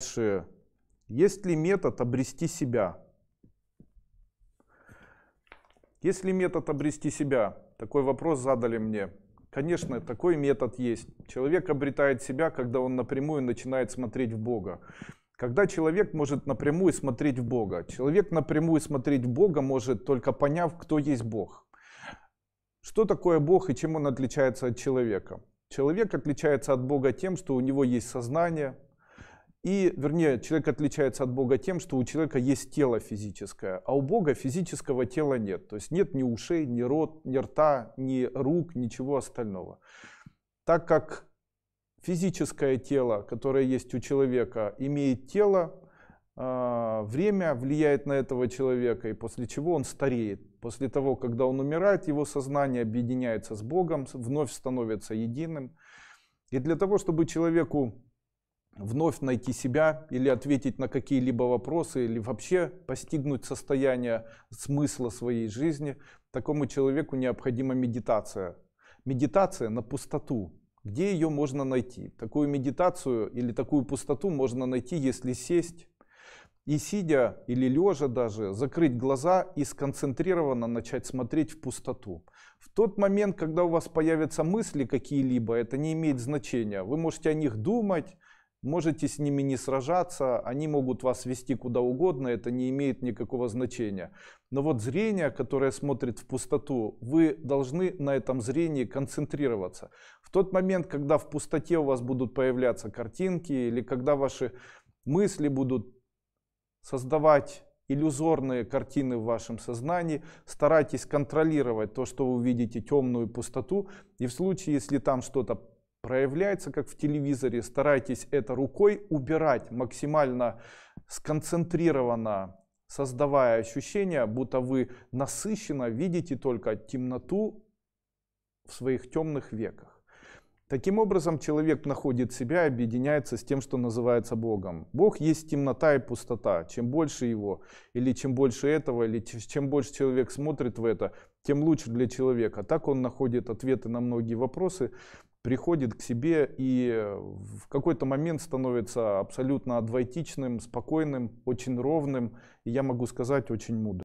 Дальше. Есть ли метод обрести себя? Есть ли метод обрести себя? Такой вопрос задали мне. Конечно, такой метод есть. Человек обретает себя, когда он напрямую начинает смотреть в Бога. Когда человек может напрямую смотреть в Бога? Человек напрямую смотреть в Бога может, только поняв, кто есть Бог. Что такое Бог и чем он отличается от человека? Человек отличается от Бога тем, что у него есть сознание, и, вернее, человек отличается от Бога тем, что у человека есть тело физическое, а у Бога физического тела нет. То есть нет ни ушей, ни рот, ни рта, ни рук, ничего остального. Так как физическое тело, которое есть у человека, имеет тело, а, время влияет на этого человека, и после чего он стареет. После того, когда он умирает, его сознание объединяется с Богом, вновь становится единым. И для того, чтобы человеку вновь найти себя или ответить на какие-либо вопросы, или вообще постигнуть состояние смысла своей жизни, такому человеку необходима медитация. Медитация на пустоту. Где ее можно найти? Такую медитацию или такую пустоту можно найти, если сесть и сидя или лежа даже, закрыть глаза и сконцентрированно начать смотреть в пустоту. В тот момент, когда у вас появятся мысли какие-либо, это не имеет значения. Вы можете о них думать, Можете с ними не сражаться, они могут вас вести куда угодно, это не имеет никакого значения. Но вот зрение, которое смотрит в пустоту, вы должны на этом зрении концентрироваться. В тот момент, когда в пустоте у вас будут появляться картинки или когда ваши мысли будут создавать иллюзорные картины в вашем сознании, старайтесь контролировать то, что вы увидите темную пустоту, и в случае, если там что-то проявляется, как в телевизоре. Старайтесь это рукой убирать максимально сконцентрированно, создавая ощущение, будто вы насыщенно видите только темноту в своих темных веках. Таким образом, человек находит себя и объединяется с тем, что называется Богом. Бог есть темнота и пустота. Чем больше его, или чем больше этого, или чем больше человек смотрит в это, тем лучше для человека. Так он находит ответы на многие вопросы, приходит к себе и в какой-то момент становится абсолютно адвайтичным, спокойным, очень ровным, и я могу сказать, очень мудрым.